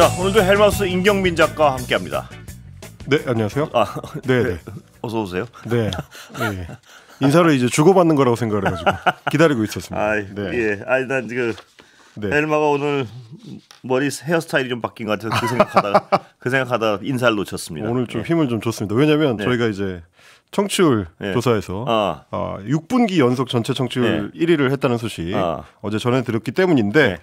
자 오늘도 헬마우스 임경민 작가와 함께합니다. 네 안녕하세요. 아, 네, 네. 네. 어서 오세요. 네. 네. 인사를 이제 주고받는 거라고 생각을 해가지고 기다리고 있었습니다. 아 네. 예. 아니 난지 그 네. 헬마가 오늘 머리 헤어스타일이 좀 바뀐 것 같아서 그 생각하다 그 생각하다 인사를 놓쳤습니다. 오늘 좀 예. 힘을 좀 줬습니다. 왜냐하면 네. 저희가 이제 청취율 예. 조사에서 아. 어, 6분기 어, 연속 전체 청취율 예. 1위를 했다는 소식 아. 어제 전해드렸기 때문인데 예.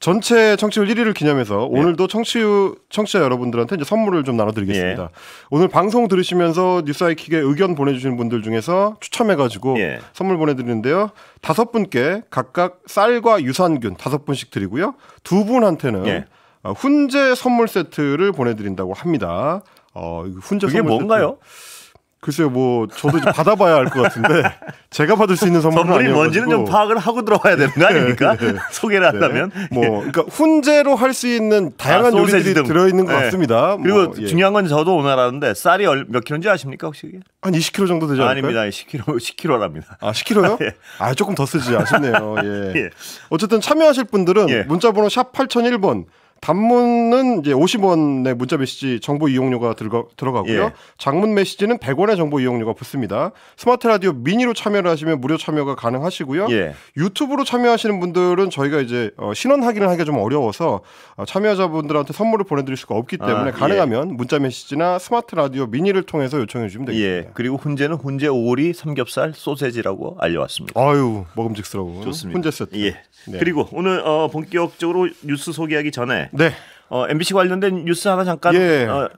전체 청취율 1위를 기념해서 예. 오늘도 청취율 청취자 여러분들한테 이제 선물을 좀 나눠드리겠습니다. 예. 오늘 방송 들으시면서 뉴스아이킥에 의견 보내주신 분들 중에서 추첨해가지고 예. 선물 보내드리는데요. 다섯 분께 각각 쌀과 유산균 다섯 분씩 드리고요. 두 분한테는 어, 훈제 선물 세트를 보내드린다고 합니다. 어, 훈제 그게 뭔가요? 세트. 글쎄요, 뭐 저도 이제 받아봐야 알 것 같은데 제가 받을 수 있는 선물은 선물이 뭔지는 좀 파악을 하고 들어가야 되는 거 아닙니까? 네, 네. 네. 소개를 네. 한다면 네. 뭐 그러니까 훈제로 할 수 있는 다양한 아, 요리들이 등. 들어있는 것 네. 같습니다. 뭐, 그리고 뭐, 예. 중요한 건 저도 오늘 알았는데 쌀이 몇 킬로인지 아십니까 혹시? 한 20kg 정도 되죠않 아닙니다, 10kg 10kg랍니다. 아 10kg요? 예. 아 조금 더 쓰지 아쉽네요. 예. 예. 어쨌든 참여하실 분들은 예. 문자번호 샵 8001번 단문은 이제 50원의 문자 메시지 정보 이용료가 들가, 들어가고요. 예. 장문 메시지는 100원의 정보 이용료가 붙습니다. 스마트 라디오 미니로 참여를 하시면 무료 참여가 가능하시고요. 예. 유튜브로 참여하시는 분들은 저희가 이제 어, 신원 확인을 하기가 좀 어려워서 어, 참여자분들한테 선물을 보내드릴 수가 없기 때문에 아, 예. 가능하면 예. 문자 메시지나 스마트 라디오 미니를 통해서 요청해 주시면 예. 되겠습니다. 그리고 훈제는 훈제 오리 삼겹살 소세지라고 알려왔습니다. 아유 먹음직스러워. 훈제 세트. 예. 네. 그리고 오늘 어, 본격적으로 뉴스 소개하기 전에 네. 어, MBC 관련된 뉴스 하나 잠깐 예. 어,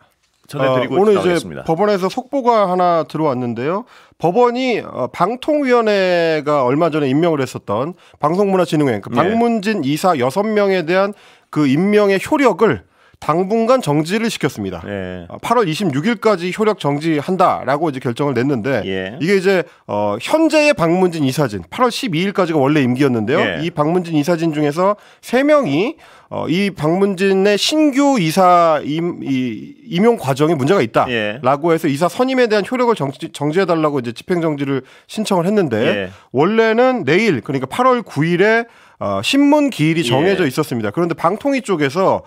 전해드리고 어, 오늘 나가겠습니다. 이제 법원에서 속보가 하나 들어왔는데요. 법원이 어, 방통위원회가 얼마 전에 임명을 했었던 방송문화진흥회 그러니까 박문진 네. 예. 이사 6명에 대한 그 임명의 효력을 당분간 정지를 시켰습니다. 예. 8월 아, 26일까지 효력 정지한다라고 이제 결정을 냈는데 예. 이게 이제 어, 현재의 방문진 이사진 8월 12일까지가 원래 임기였는데요. 예. 이방문진 이사진 중에서 3명이 어, 이방문진의 신규 이사 임, 이, 임용 과정에 문제가 있다라고 예. 해서 이사 선임에 대한 효력을 정지, 정지해달라고 이제 집행정지를 신청을 했는데 예. 원래는 내일 그러니까 8월 9일에 어, 신문 기일이 예. 정해져 예. 있었습니다. 그런데 방통위 쪽에서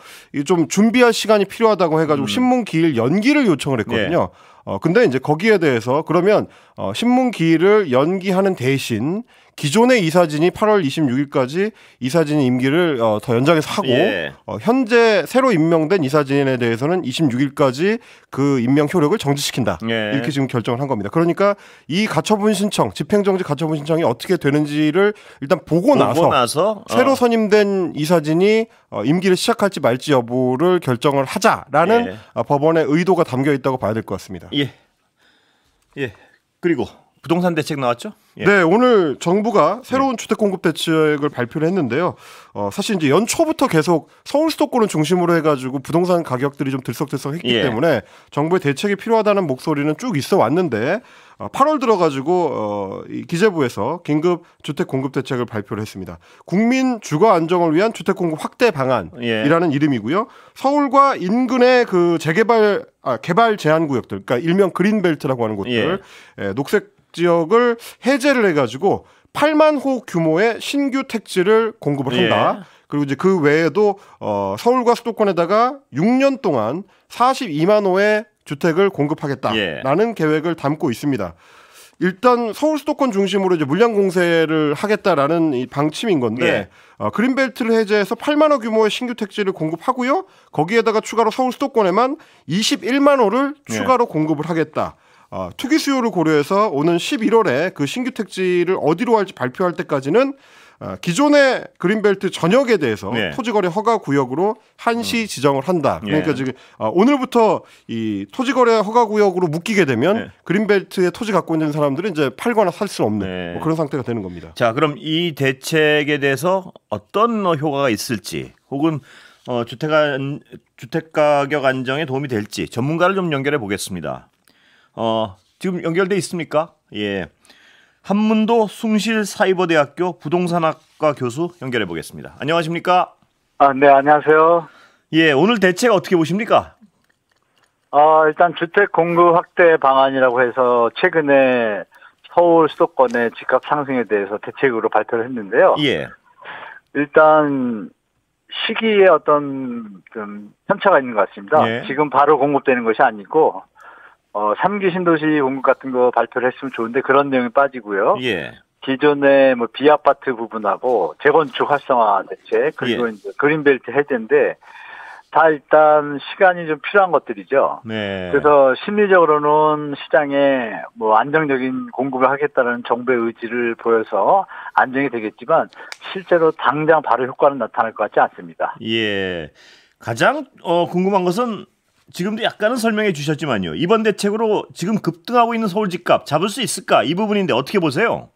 좀 준비할 시간이 필요하다고 해가지고 음. 신문 기일 연기를 요청을 예. 했거든요. 예. 어, 근데 이제 거기에 대해서 그러면 어, 신문 기일을 연기하는 대신 기존의 이사진이 8월 26일까지 이사진 임기를 어, 더 연장해서 하고 예. 어, 현재 새로 임명된 이사진에 대해서는 26일까지 그 임명 효력을 정지시킨다 예. 이렇게 지금 결정을 한 겁니다. 그러니까 이 가처분 신청 집행정지 가처분 신청이 어떻게 되는지를 일단 보고, 보고 나서, 나서? 어. 새로 선임된 이사진이 어, 임기를 시작할지 말지 여부를 결정을 하자라는 예. 어, 법원의 의도가 담겨 있다고 봐야 될 것 같습니다. 예. 예. 그리고 부동산 대책 나왔죠? 예. 네, 오늘 정부가 네. 새로운 주택 공급 대책을 발표를 했는데요. 어, 사실 이제 연초부터 계속 서울 수도권을 중심으로 해가지고 부동산 가격들이 좀 들썩들썩했기 예. 때문에 정부의 대책이 필요하다는 목소리는 쭉 있어 왔는데 8월 어, 들어가지고 어, 기재부에서 긴급 주택 공급 대책을 발표를 했습니다. 국민 주거 안정을 위한 주택 공급 확대 방안이라는 예. 이름이고요. 서울과 인근의 그 재개발 아, 개발 제한 구역들, 그러니까 일명 그린벨트라고 하는 곳들, 예. 예, 녹색 지역을 해제를 해가지고 8만 호 규모의 신규 택지를 공급을 한다. 예. 그리고 이제 그 외에도 어, 서울과 수도권에다가 6년 동안 42만 호의 주택을 공급하겠다라는 예. 계획을 담고 있습니다. 일단 서울 수도권 중심으로 이제 물량 공세를 하겠다라는 이 방침인 건데 예. 어, 그린벨트를 해제해서 8만 호 규모의 신규 택지를 공급하고요. 거기에다가 추가로 서울 수도권에만 21만 호를 예. 추가로 공급을 하겠다. 어, 투기 수요를 고려해서 오는 11월에 그 신규 택지를 어디로 할지 발표할 때까지는 어, 기존의 그린벨트 전역에 대해서 네. 토지거래 허가 구역으로 한시 음. 지정을 한다. 예. 그러니까 예. 지금 어, 오늘부터 이 토지거래 허가 구역으로 묶이게 되면 네. 그린벨트에 토지 갖고 있는 사람들은 이제 팔거나 살 수 없는 네. 뭐 그런 상태가 되는 겁니다. 자, 그럼 이 대책에 대해서 어떤 어, 효과가 있을지 혹은 어, 주택 안, 주택 가격 안정에 도움이 될지 전문가를 좀 연결해 보겠습니다. 어, 지금 연결돼 있습니까? 예. 한문도 숭실사이버대학교 부동산학과 교수 연결해 보겠습니다. 안녕하십니까? 아, 네, 안녕하세요. 예, 오늘 대책 어떻게 보십니까? 아, 일단 주택 공급 확대 방안이라고 해서 최근에 서울 수도권의 집값 상승에 대해서 대책으로 발표를 했는데요. 예. 일단 시기에 어떤 좀 편차가 있는 것 같습니다. 예. 지금 바로 공급되는 것이 아니고 어, 3기 신도시 공급 같은 거 발표를 했으면 좋은데 그런 내용이 빠지고요. 예. 기존의 뭐 비아파트 부분하고 재건축 활성화 대책 그리고 예. 이제 그린벨트 해제인데 다 일단 시간이 좀 필요한 것들이죠. 네. 그래서 심리적으로는 시장에 뭐 안정적인 공급을 하겠다는 정부의 의지를 보여서 안정이 되겠지만 실제로 당장 바로 효과는 나타날 것 같지 않습니다. 예. 가장 어, 궁금한 것은 지금도 약간은 설명해 주셨지만요. 이번 대책으로 지금 급등하고 있는 서울 집값 잡을 수 있을까? 이 부분인데 어떻게 보세요?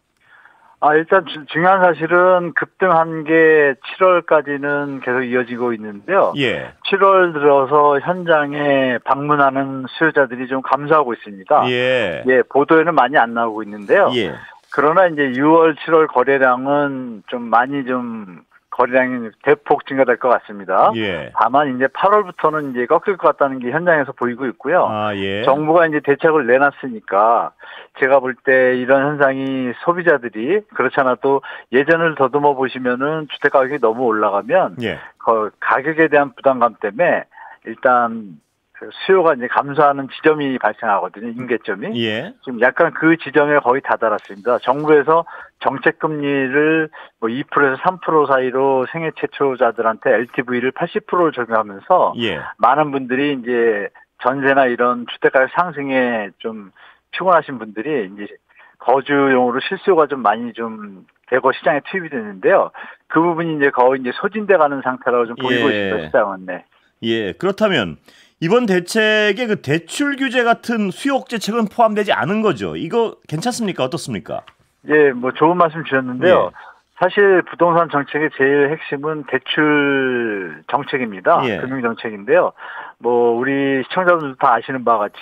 아, 일단 중요한 사실은 급등한 게 7월까지는 계속 이어지고 있는데요. 예. 7월 들어서 현장에 방문하는 수요자들이 좀 감소하고 있습니다. 예. 예, 보도에는 많이 안 나오고 있는데요. 예. 그러나 이제 6월, 7월 거래량은 좀 많이 좀 거래량이 대폭 증가될 것 같습니다. 예. 다만 이제 8월부터는 이제 꺾일 것 같다는 게 현장에서 보이고 있고요. 아, 예. 정부가 이제 대책을 내놨으니까 제가 볼 때 이런 현상이 소비자들이 그렇잖아 또 예전을 더듬어 보시면은 주택 가격이 너무 올라가면 예. 그 가격에 대한 부담감 때문에 일단 그 수요가 이제 감소하는 지점이 발생하거든요. 음. 임계점이. 예. 지금 약간 그 지점에 거의 다다랐습니다. 정부에서 정책 금리를 뭐 2%에서 3% 사이로 생애 최초자들한테 LTV를 80%를 적용하면서 예. 많은 분들이 이제 전세나 이런 주택가격 상승에 좀 피곤하신 분들이 이제 거주용으로 실수요가 좀 많이 좀 대거 시장에 투입이 됐는데요. 그 부분이 이제 거의 이제 소진돼 가는 상태라고 좀 보이고 예. 있습니다. 시장은 네. 예. 그렇다면 이번 대책에 그 대출 규제 같은 수요 억제책은 포함되지 않은 거죠. 이거 괜찮습니까? 어떻습니까? 예, 뭐 좋은 말씀 주셨는데요. 예. 사실 부동산 정책의 제일 핵심은 대출 정책입니다. 예. 금융 정책인데요. 뭐 우리 시청자분들도 다 아시는 바와 같이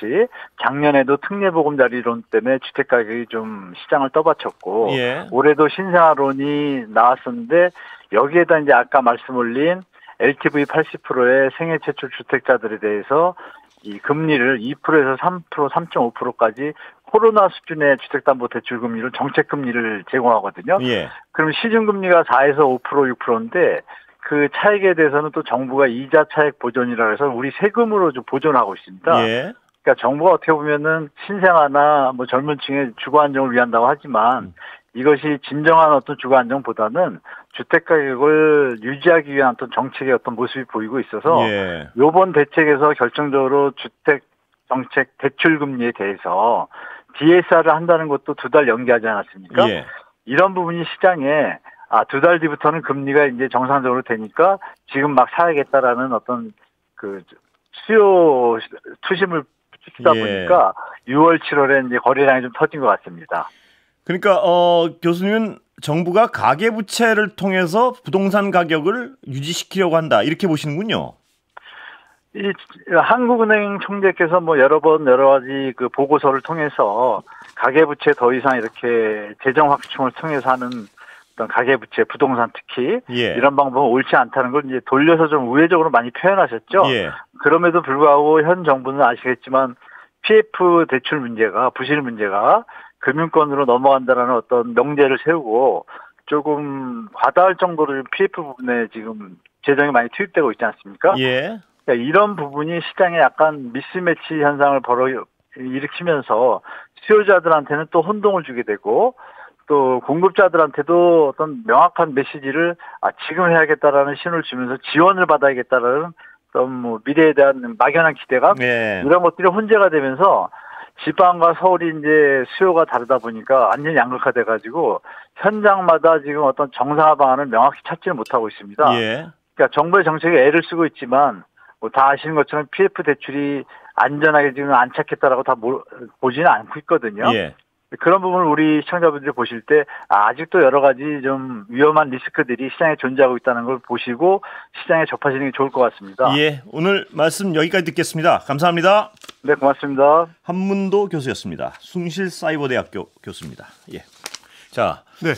작년에도 특례 보금자리론 때문에 주택 가격이 좀 시장을 떠받쳤고 예. 올해도 신생아론이 나왔었는데 여기에다 이제 아까 말씀 올린 LTV 80%의 생애 최초 주택자들에 대해서 이 금리를 2%에서 3%, 3.5%까지 코로나 수준의 주택담보대출 금리를 정책 금리를 제공하거든요. 예. 그럼 시중 금리가 4에서 5% 6%인데 그차액에 대해서는 또 정부가 이자 차액 보존이라 해서 우리 세금으로 좀 보존하고 있습니다. 예. 그러니까 정부가 어떻게 보면은 신생아나 뭐 젊은 층의 주거 안정을 위한다고 하지만 음. 이것이 진정한 어떤 주거 안정보다는 주택 가격을 유지하기 위한 어떤 정책의 어떤 모습이 보이고 있어서 예. 요번 대책에서 결정적으로 주택 정책 대출 금리에 대해서 DSR을 한다는 것도 두 달 연기하지 않았습니까? 예. 이런 부분이 시장에 아, 두 달 뒤부터는 금리가 이제 정상적으로 되니까 지금 막 사야겠다라는 어떤 그 수요 투심을 붙이다 예. 보니까 6월, 7월에 이제 거래량이 좀 터진 것 같습니다. 그러니까 어, 교수님은 정부가 가계 부채를 통해서 부동산 가격을 유지시키려고 한다 이렇게 보시는군요. 이 한국은행 총재께서 뭐 여러 번 여러 가지 그 보고서를 통해서 가계 부채 더 이상 이렇게 재정 확충을 통해서 하는 어떤 가계 부채, 부동산 특히 예. 이런 방법은 옳지 않다는 걸 이제 돌려서 좀 우회적으로 많이 표현하셨죠. 예. 그럼에도 불구하고 현 정부는 아시겠지만 PF 대출 문제가 부실 문제가 금융권으로 넘어간다라는 어떤 명제를 세우고 조금 과다할 정도로 PF 부분에 지금 재정이 많이 투입되고 있지 않습니까? 예. 그러니까 이런 부분이 시장에 약간 미스매치 현상을 벌어 일으키면서 수요자들한테는 또 혼동을 주게 되고 또 공급자들한테도 어떤 명확한 메시지를 아 지금 해야겠다라는 신호를 주면서 지원을 받아야겠다라는 어떤 뭐 미래에 대한 막연한 기대감 예. 이런 것들이 혼재가 되면서 지방과 서울이 이제 수요가 다르다 보니까 완전 양극화돼 가지고 현장마다 지금 어떤 정상화 방안을 명확히 찾지를 못하고 있습니다. 예. 그러니까 정부의 정책에 애를 쓰고 있지만 뭐 다 아시는 것처럼 PF 대출이 안전하게 지금 안착했다라고다 보지는 않고 있거든요. 예. 그런 부분을 우리 시청자분들이 보실 때 아직도 여러 가지 좀 위험한 리스크들이 시장에 존재하고 있다는 걸 보시고 시장에 접하시는 게 좋을 것 같습니다. 예, 오늘 말씀 여기까지 듣겠습니다. 감사합니다. 네, 고맙습니다. 한문도 교수였습니다. 숭실사이버대학교 교수입니다. 예. 자, 네.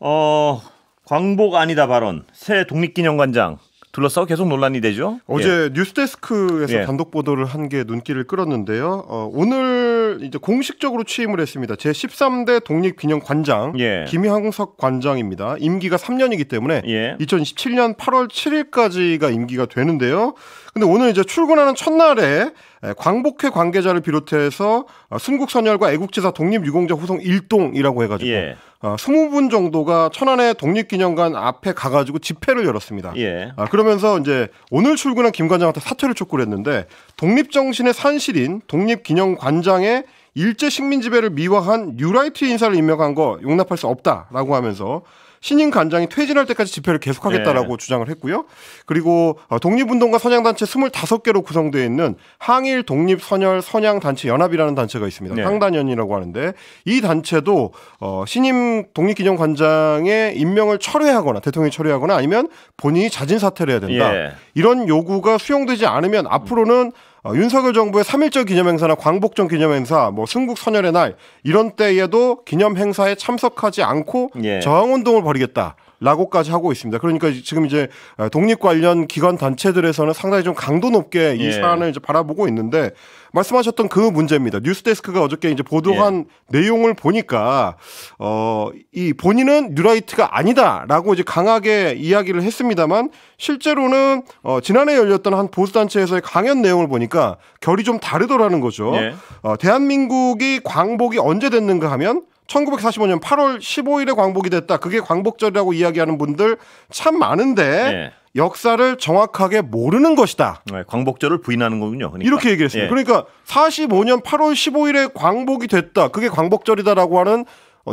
어, 광복 아니다 발언, 새 독립기념관장 둘러싸고 계속 논란이 되죠. 어제 예. 뉴스데스크에서 예. 단독 보도를 한 게 눈길을 끌었는데요. 어, 오늘 이제 공식적으로 취임을 했습니다. 제 13대 독립기념관장 예. 김형석 관장입니다. 임기가 3년이기 때문에 2027년 예. 8월 7일까지가 임기가 되는데요. 근데 오늘 이제 출근하는 첫날에 광복회 관계자를 비롯해서 순국선열과 어, 애국지사 독립유공자 후송 일동이라고 해가지고 예. 어, 20분 정도가 천안의 독립기념관 앞에 가가지고 집회를 열었습니다. 예. 아, 그러면서 이제 오늘 출근한 김 관장한테 사퇴를 촉구를 했는데 독립정신의 산실인 독립기념관장의 일제 식민지배를 미화한 뉴라이트 인사를 임명한 거 용납할 수 없다라고 하면서 신임 간장이 퇴진할 때까지 집회를 계속하겠다라고 네. 주장을 했고요. 그리고 어, 독립운동가 선양단체 25개로 구성되어 있는 항일 독립 선열 선양단체 연합이라는 단체가 있습니다. 네. 항단연이라고 하는데 이 단체도 어, 신임 독립기념 관장의 임명을 철회하거나 대통령이 철회하거나 아니면 본인이 자진 사퇴를 해야 된다. 예. 이런 요구가 수용되지 않으면 앞으로는 음. 어, 윤석열 정부의 3.1절 기념행사나 광복절 기념행사, 뭐 승국선열의 날 이런 때에도 기념행사에 참석하지 않고 예. 저항운동을 벌이겠다. 라고까지 하고 있습니다. 그러니까 지금 이제 독립 관련 기관 단체들에서는 상당히 좀 강도 높게 이 예. 사안을 이제 바라보고 있는데 말씀하셨던 그 문제입니다. 뉴스데스크가 어저께 이제 보도한 예. 내용을 보니까 어이 본인은 뉴라이트가 아니다라고 이제 강하게 이야기를 했습니다만 실제로는 어 지난해 열렸던 한 보수 단체에서의 강연 내용을 보니까 결이 좀 다르더라는 거죠. 예. 어 대한민국이 광복이 언제 됐는가 하면 1945년 8월 15일에 광복이 됐다. 그게 광복절이라고 이야기하는 분들 참 많은데 네. 역사를 정확하게 모르는 것이다. 네, 광복절을 부인하는 거군요. 그러니까. 이렇게 얘기했습니다. 예. 그러니까 45년 8월 15일에 광복이 됐다. 그게 광복절이다라고 하는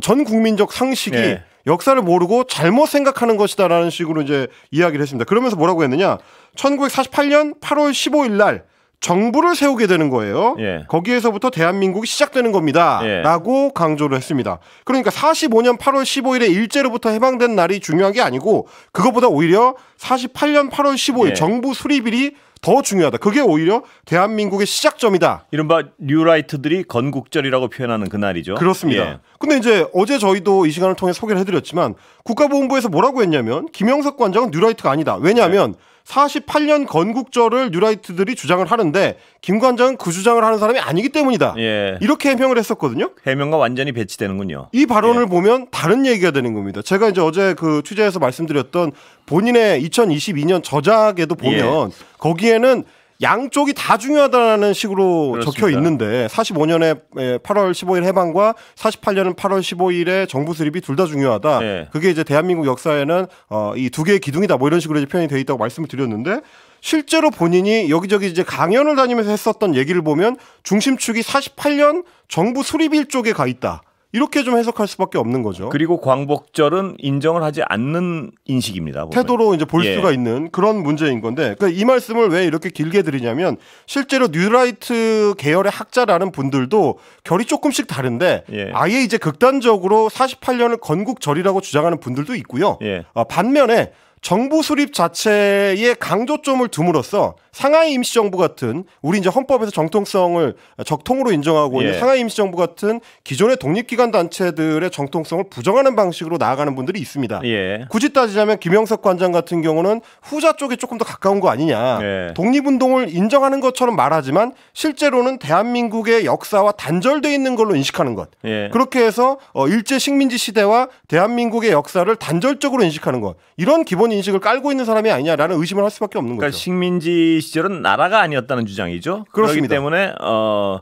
전 국민적 상식이 예. 역사를 모르고 잘못 생각하는 것이다라는 식으로 이제 이야기를 했습니다. 그러면서 뭐라고 했느냐? 1948년 8월 15일 날 정부를 세우게 되는 거예요. 예. 거기에서부터 대한민국이 시작되는 겁니다. 예. 라고 강조를 했습니다. 그러니까 45년 8월 15일에 일제로부터 해방된 날이 중요한 게 아니고 그것보다 오히려 48년 8월 15일 예. 정부 수립일이 더 중요하다. 그게 오히려 대한민국의 시작점이다. 이른바 뉴라이트들이 건국절이라고 표현하는 그날이죠. 그렇습니다. 예. 근데 이제 어제 저희도 이 시간을 통해 소개를 해드렸지만 국가보훈부에서 뭐라고 했냐면 김영석 관장은 뉴라이트가 아니다. 왜냐하면 네. 48년 건국절을 뉴라이트들이 주장을 하는데 김관장은 그 주장을 하는 사람이 아니기 때문이다. 예. 이렇게 해명을 했었거든요. 해명과 완전히 배치되는군요. 이 발언을 예. 보면 다른 얘기가 되는 겁니다. 제가 이제 어제 그 취재에서 말씀드렸던 본인의 2022년 저작에도 보면 예. 거기에는 양쪽이 다 중요하다는 라 식으로 그렇습니다. 적혀 있는데 45년에 8월 15일 해방과 48년은 8월 15일에 정부 수립이 둘 다 중요하다. 네. 그게 이제 대한민국 역사에는 어, 이 두 개의 기둥이다. 뭐 이런 식으로 이제 표현이 돼 있다고 말씀을 드렸는데 실제로 본인이 여기저기 이제 강연을 다니면서 했었던 얘기를 보면 중심축이 48년 정부 수립 일쪽에 가 있다. 이렇게 좀 해석할 수밖에 없는 거죠. 그리고 광복절은 인정을 하지 않는 인식입니다. 보면. 태도로 이제 볼 예. 수가 있는 그런 문제인 건데 그러니까 이 말씀을 왜 이렇게 길게 드리냐면 실제로 뉴라이트 계열의 학자라는 분들도 결이 조금씩 다른데 예. 아예 이제 극단적으로 48년을 건국절이라고 주장하는 분들도 있고요. 예. 어, 반면에 정부 수립 자체에 강조점을 둠으로써 상하이 임시정부 같은 우리 이제 헌법에서 정통성을 적통으로 인정하고 예. 있는 상하이 임시정부 같은 기존의 독립기관 단체들의 정통성을 부정하는 방식으로 나아가는 분들이 있습니다. 예. 굳이 따지자면 김영석 관장 같은 경우는 후자 쪽에 조금 더 가까운 거 아니냐. 예. 독립운동을 인정하는 것처럼 말하지만 실제로는 대한민국의 역사와 단절돼 있는 걸로 인식하는 것. 예. 그렇게 해서 어, 일제 식민지 시대와 대한민국의 역사를 단절적으로 인식하는 것. 이런 기본이 인식을 깔고 있는 사람이 아니냐라는 의심을 할 수밖에 없는 그러니까 거 식민지 시절은 나라가 아니었다는 주장이죠. 그렇습니다. 그렇기 때문에 어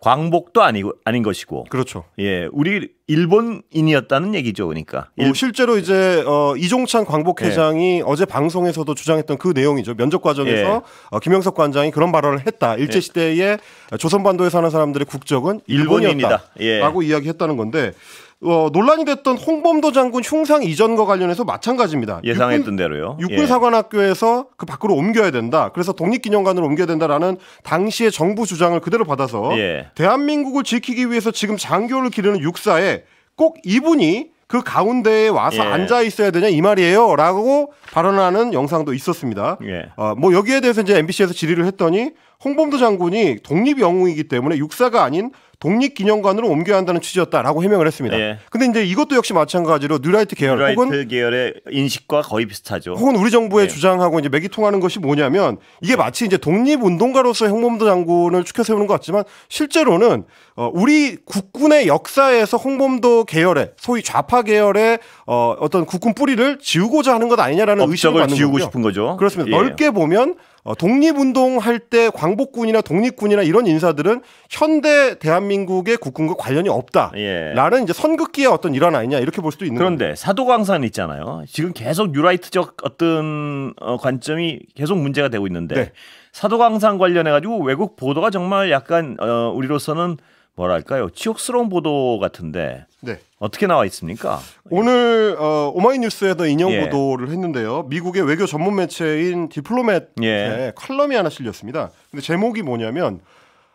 광복도 아니고 아닌 것이고. 그렇죠. 예, 우리 일본인이었다는 얘기죠, 그러니까. 어, 일... 어, 실제로 이제 어, 이종찬 광복회장이 예. 어제 방송에서도 주장했던 그 내용이죠. 면접 과정에서 예. 어, 김영석 관장이 그런 발언을 했다. 일제 예. 시대에 예. 조선반도에 사는 사람들의 국적은 일본이었다 일본인이다. 예. 이야기했다는 건데 어, 논란이 됐던 홍범도 장군 흉상 이전과 관련해서 마찬가지입니다. 예상했던 육군, 대로요. 육군 예. 사관학교에서 예. 그 밖으로 옮겨야 된다. 그래서 독립기념관으로 옮겨야 된다라는 당시의 정부 주장을 그대로 받아서 예. 대한민국을 지키기 위해서 지금 장교를 기르는 육사에 꼭 이분이 그 가운데에 와서 예. 앉아 있어야 되냐 이 말이에요라고 발언하는 영상도 있었습니다. 예. 어, 뭐 여기에 대해서 이제 MBC에서 질의를 했더니 홍범도 장군이 독립 영웅이기 때문에 육사가 아닌 독립기념관으로 옮겨야 한다는 취지였다라고 해명을 했습니다. 예. 근데 이제 이것도 역시 마찬가지로 뉴라이트 계열 뉴라이트 혹은 계열의 인식과 거의 비슷하죠. 혹은 우리 정부의 예. 주장하고 이제 맥이통하는 것이 뭐냐면 이게 마치 이제 독립운동가로서 홍범도 장군을 추켜 세우는 것 같지만 실제로는 어 우리 국군의 역사에서 홍범도 계열의 소위 좌파 계열의 어 어떤 국군 뿌리를 지우고자 하는 것 아니냐라는 의식을 받는 지우고 거고요. 싶은 거죠. 그렇습니다. 예. 넓게 보면 어, 독립운동 할 때 광복군이나 독립군이나 이런 인사들은 현대 대한민국의 국군과 관련이 없다라는 예. 이제 선긋기의 어떤 일환 아니냐 이렇게 볼 수도 있는 그런데 겁니다. 사도광산 있잖아요. 지금 계속 뉴라이트적 어떤 어, 관점이 계속 문제가 되고 있는데 네. 사도광산 관련해 가지고 외국 보도가 정말 약간 어, 우리로서는 뭐랄까요 치욕스러운 보도 같은데 네. 어떻게 나와 있습니까? 오늘 어, 오마이뉴스에도 인용 예. 보도를 했는데요. 미국의 외교 전문 매체인 디플로맷에 예. 컬럼이 하나 실렸습니다. 근데 제목이 뭐냐면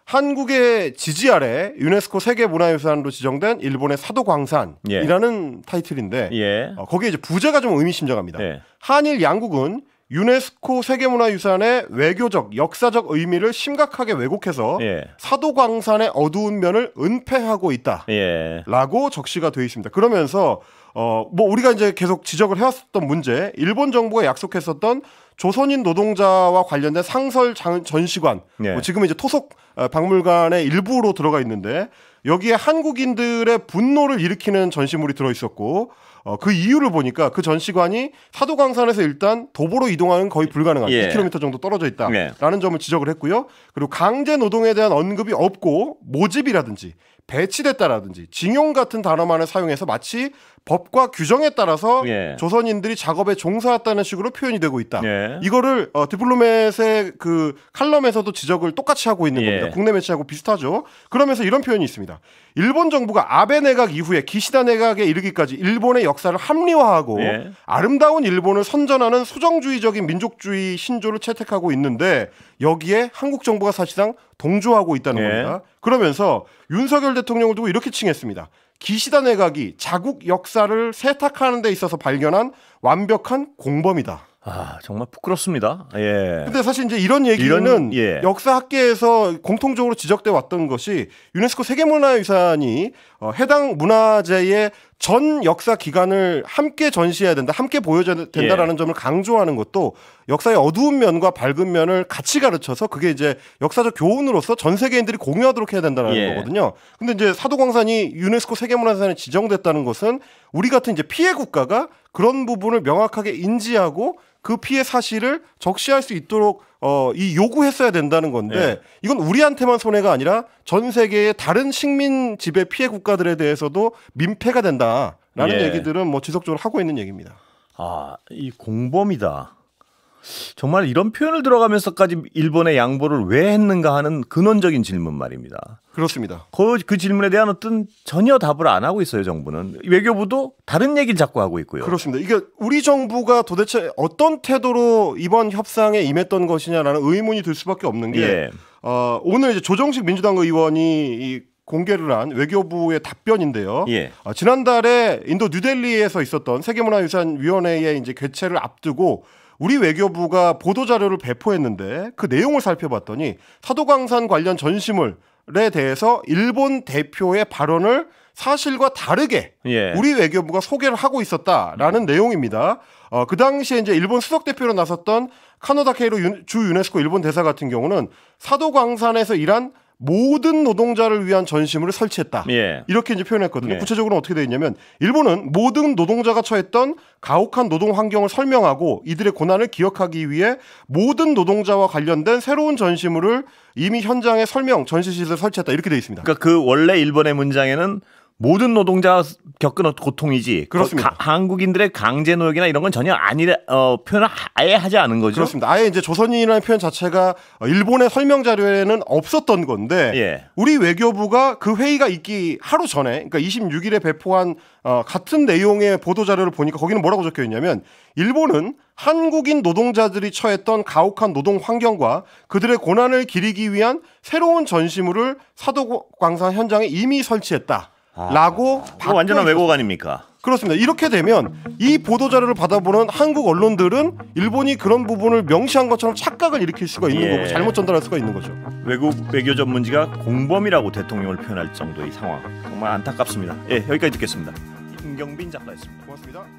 한국의 지지 아래 유네스코 세계문화유산으로 지정된 일본의 사도광산이라는 예. 타이틀인데 예. 어, 거기에 이제 부제가 좀 의미심장합니다. 예. 한일 양국은 유네스코 세계문화유산의 외교적, 역사적 의미를 심각하게 왜곡해서 예. 사도광산의 어두운 면을 은폐하고 있다. 예. 라고 적시가 되어 있습니다. 그러면서 어, 뭐 우리가 이제 계속 지적을 해왔던 문제, 일본 정부가 약속했었던 조선인 노동자와 관련된 상설 장, 전시관, 예. 뭐 지금 이제 토속 어, 박물관의 일부로 들어가 있는데 여기에 한국인들의 분노를 일으키는 전시물이 들어 있었고 어, 그 이유를 보니까 그 전시관이 사도광산에서 일단 도보로 이동하는 거의 불가능한 예. 2km 정도 떨어져 있다라는 예. 점을 지적을 했고요. 그리고 강제 노동에 대한 언급이 없고 모집이라든지 배치됐다라든지 징용 같은 단어만을 사용해서 마치 법과 규정에 따라서 예. 조선인들이 작업에 종사했다는 식으로 표현이 되고 있다. 예. 이거를 어, 디플로맷의 그 칼럼에서도 지적을 똑같이 하고 있는 예. 겁니다. 국내 매체하고 비슷하죠. 그러면서 이런 표현이 있습니다. 일본 정부가 아베 내각 이후에 기시다 내각에 이르기까지 일본의 역사를 합리화하고 예. 아름다운 일본을 선전하는 소정주의적인 민족주의 신조를 채택하고 있는데 여기에 한국 정부가 사실상 동조하고 있다는 예. 겁니다. 그러면서 윤석열 대통령을 두고 이렇게 칭했습니다. 기시다 내각이 자국 역사를 세탁하는 데 있어서 발견한 완벽한 공범이다. 아 정말 부끄럽습니다. 예. 근데 사실 이제 이런 얘기는 이런, 예. 역사학계에서 공통적으로 지적돼 왔던 것이 유네스코 세계문화유산이 어, 해당 문화재의 전 역사 기간을 함께 전시해야 된다, 함께 보여줘야 된다라는 예. 점을 강조하는 것도 역사의 어두운 면과 밝은 면을 같이 가르쳐서 그게 이제 역사적 교훈으로서 전 세계인들이 공유하도록 해야 된다는 라 예. 거거든요. 근데 이제 사도광산이 유네스코 세계문화유산에 지정됐다는 것은 우리 같은 이제 피해 국가가 그런 부분을 명확하게 인지하고 그 피해 사실을 적시할 수 있도록 어, 이 요구했어야 된다는 건데 예. 이건 우리한테만 손해가 아니라 전 세계의 다른 식민 지배 피해 국가들에 대해서도 민폐가 된다라는 예. 얘기들은 뭐 지속적으로 하고 있는 얘기입니다. 아, 이 공범이다. 정말 이런 표현을 들어가면서까지 일본의 양보를 왜 했는가 하는 근원적인 질문 말입니다. 그렇습니다. 그, 그, 질문에 대한 어떤 전혀 답을 안 하고 있어요, 정부는. 외교부도 다른 얘기를 자꾸 하고 있고요. 그렇습니다. 이게 우리 정부가 도대체 어떤 태도로 이번 협상에 임했던 것이냐라는 의문이 들 수밖에 없는 게 예. 어, 오늘 이제 조정식 민주당 의원이 이 공개를 한 외교부의 답변인데요. 예. 아, 지난달에 인도 뉴델리에서 있었던 세계문화유산위원회의 이제 개최를 앞두고 우리 외교부가 보도 자료를 배포했는데 그 내용을 살펴봤더니 사도광산 관련 전시물 에 대해서 일본 대표의 발언을 사실과 다르게 예. 우리 외교부가 소개를 하고 있었다라는 음. 내용입니다. 어, 그 당시에 이제 일본 수석 대표로 나섰던 카노다 케이로 주 유네스코 일본 대사 같은 경우는 사도광산에서 일한 모든 노동자를 위한 전시물을 설치했다. 예. 이렇게 이제 표현했거든요. 예. 구체적으로 어떻게 되어 있냐면 일본은 모든 노동자가 처했던 가혹한 노동 환경을 설명하고 이들의 고난을 기억하기 위해 모든 노동자와 관련된 새로운 전시물을 이미 현장에 설명 전시실을 설치했다. 이렇게 되어 있습니다. 그러니까 그 원래 일본의 문장에는 모든 노동자 겪은 고통이지. 그렇습니다. 가, 한국인들의 강제 노역이나 이런 건 전혀 아니 어, 표현을 아예 하지 않은 거죠. 그렇습니다. 아예 이제 조선인이라는 표현 자체가 어, 일본의 설명 자료에는 없었던 건데 예. 우리 외교부가 그 회의가 있기 하루 전에 그러니까 26일에 배포한 어, 같은 내용의 보도 자료를 보니까 거기는 뭐라고 적혀 있냐면 일본은 한국인 노동자들이 처했던 가혹한 노동 환경과 그들의 고난을 기리기 위한 새로운 전시물을 사도광산 현장에 이미 설치했다. 라고 아, 완전한 왜곡 아닙니까? 그렇습니다. 이렇게 되면 이 보도 자료를 받아보는 한국 언론들은 일본이 그런 부분을 명시한 것처럼 착각을 일으킬 수가 있는 예. 거고 잘못 전달할 수가 있는 거죠. 외국 외교 전문지가 공범이라고 대통령을 표현할 정도의 상황 정말 안타깝습니다. 예, 여기까지 듣겠습니다. 김경빈 작가였습니다. 고맙습니다.